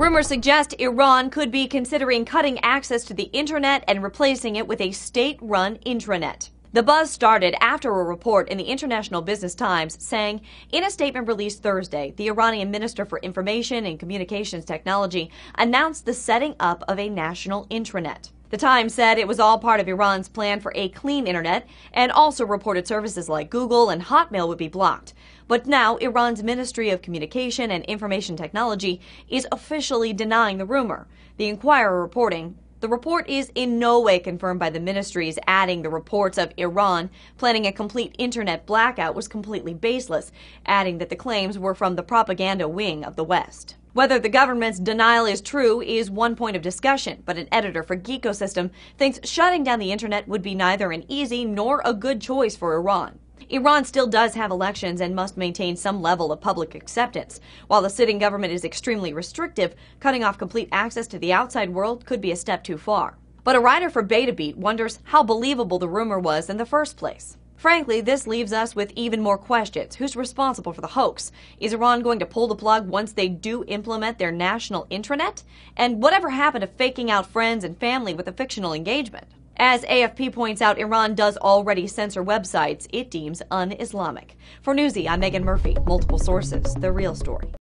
Rumors suggest Iran could be considering cutting access to the internet and replacing it with a state run intranet. The buzz started after a report in the International Business Times saying, in a statement released Thursday, the Iranian Minister for Information and Communications Technology announced the setting up of a national intranet. The Times said it was all part of Iran's plan for a clean internet and also reported services like Google and Hotmail would be blocked. But now, Iran's Ministry of Communication and Information Technology is officially denying the rumor. The Inquirer reporting the report is in no way confirmed by the ministries, adding the reports of Iran planning a complete internet blackout was completely baseless, adding that the claims were from the propaganda wing of the West. Whether the government's denial is true is one point of discussion, but an editor for Geekosystem thinks shutting down the internet would be neither an easy nor a good choice for Iran. Iran still does have elections and must maintain some level of public acceptance. While the sitting government is extremely restrictive, cutting off complete access to the outside world could be a step too far. But a writer for BetaBeat wonders how believable the rumor was in the first place. Frankly, this leaves us with even more questions. Who's responsible for the hoax? Is Iran going to pull the plug once they do implement their national intranet? And whatever happened to faking out friends and family with a fictional engagement? As AFP points out, Iran does already censor websites it deems un Islamic. For Newsy, I'm Megan Murphy, multiple sources, the real story.